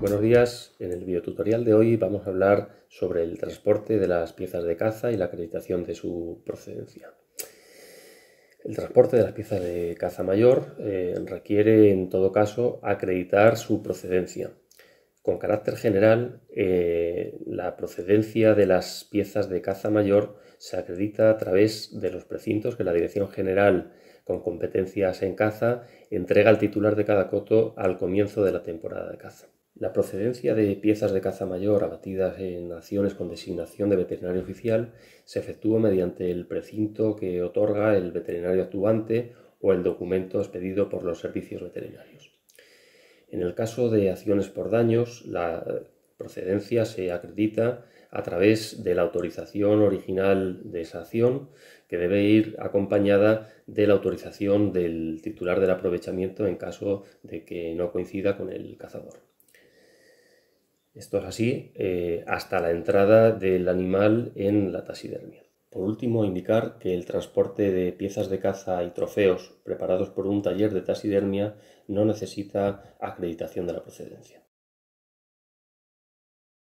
Buenos días, en el videotutorial de hoy vamos a hablar sobre el transporte de las piezas de caza y la acreditación de su procedencia. El transporte de las piezas de caza mayor eh, requiere en todo caso acreditar su procedencia. Con carácter general, eh, la procedencia de las piezas de caza mayor se acredita a través de los precintos que la Dirección General con competencias en caza entrega al titular de cada coto al comienzo de la temporada de caza. La procedencia de piezas de caza mayor abatidas en acciones con designación de veterinario oficial se efectúa mediante el precinto que otorga el veterinario actuante o el documento expedido por los servicios veterinarios. En el caso de acciones por daños, la procedencia se acredita a través de la autorización original de esa acción, que debe ir acompañada de la autorización del titular del aprovechamiento en caso de que no coincida con el cazador. Esto es así eh, hasta la entrada del animal en la taxidermia. Por último, indicar que el transporte de piezas de caza y trofeos preparados por un taller de taxidermia no necesita acreditación de la procedencia.